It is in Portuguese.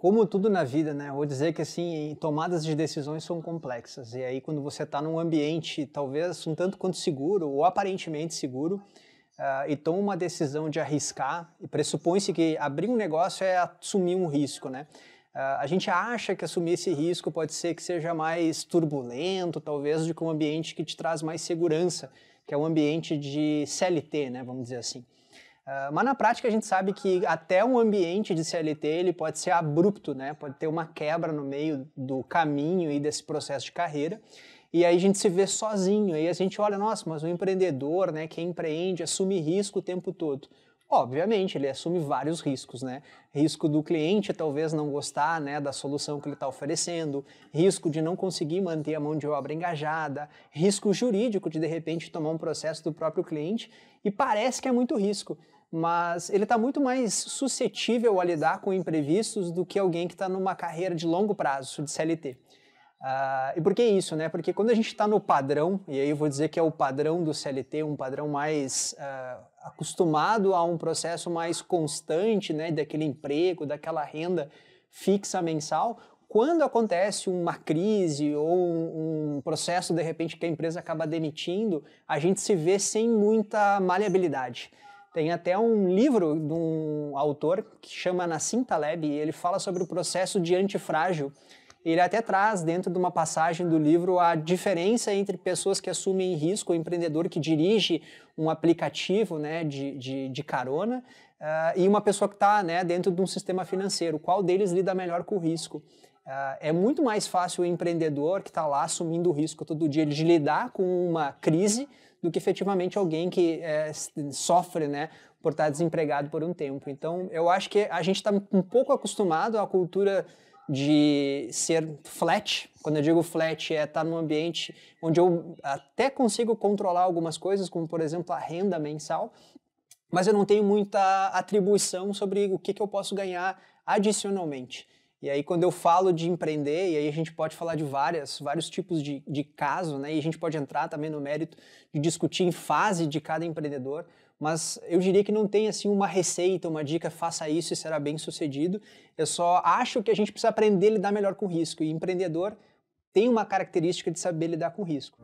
como tudo na vida, né? Vou dizer que assim, tomadas de decisões são complexas. E aí, quando você está num ambiente talvez um tanto quanto seguro ou aparentemente seguro, uh, e toma uma decisão de arriscar, e pressupõe-se que abrir um negócio é assumir um risco, né? Uh, a gente acha que assumir esse risco pode ser que seja mais turbulento, talvez, do que um ambiente que te traz mais segurança, que é um ambiente de CLT, né? Vamos dizer assim. Ah, mas na prática a gente sabe que até um ambiente de CLT ele pode ser abrupto, né? Pode ter uma quebra no meio do caminho e desse processo de carreira. E aí a gente se vê sozinho, aí a gente olha, nossa, mas o empreendedor, né, quem empreende, assume risco o tempo todo. Obviamente, ele assume vários riscos, né? Risco do cliente talvez não gostar né, da solução que ele está oferecendo, risco de não conseguir manter a mão de obra engajada, risco jurídico de de repente tomar um processo do próprio cliente, e parece que é muito risco mas ele está muito mais suscetível a lidar com imprevistos do que alguém que está numa carreira de longo prazo, de CLT. Uh, ah, e por que isso, né? Porque quando a gente está no padrão, e aí eu vou dizer que é o padrão do CLT, um padrão mais uh, acostumado a um processo mais constante, né? Daquele emprego, daquela renda fixa mensal. Quando acontece uma crise ou um, um processo, de repente, que a empresa acaba demitindo, a gente se vê sem muita maleabilidade. Tem até um livro de um autor que chama Nassim Taleb e ele fala sobre o processo de antifrágil. Ele até traz dentro de uma passagem do livro a diferença entre pessoas que assumem risco, o empreendedor que dirige um aplicativo né, de, de, de carona uh, e uma pessoa que está né, dentro de um sistema financeiro. Qual deles lida melhor com o risco? Ah, é muito mais fácil o empreendedor que está lá assumindo o risco todo dia de lidar com uma crise do que efetivamente alguém que é, sofre, né, por estar tá desempregado por um tempo. Então, eu acho que a gente está um pouco acostumado à cultura de ser flat. Quando eu digo flat, é estar tá num ambiente onde eu até consigo controlar algumas coisas, como por exemplo a renda mensal, mas eu não tenho muita atribuição sobre o que, que eu posso ganhar adicionalmente. E aí, quando eu falo de empreender, e aí a gente pode falar de várias, vários tipos de, de caso, né? E a gente pode entrar também no mérito de discutir em fase de cada empreendedor, mas eu diria que não tem assim uma receita, uma dica, faça isso e será bem sucedido. Eu só acho que a gente precisa aprender a lidar melhor com risco. E empreendedor tem uma característica de saber lidar com risco.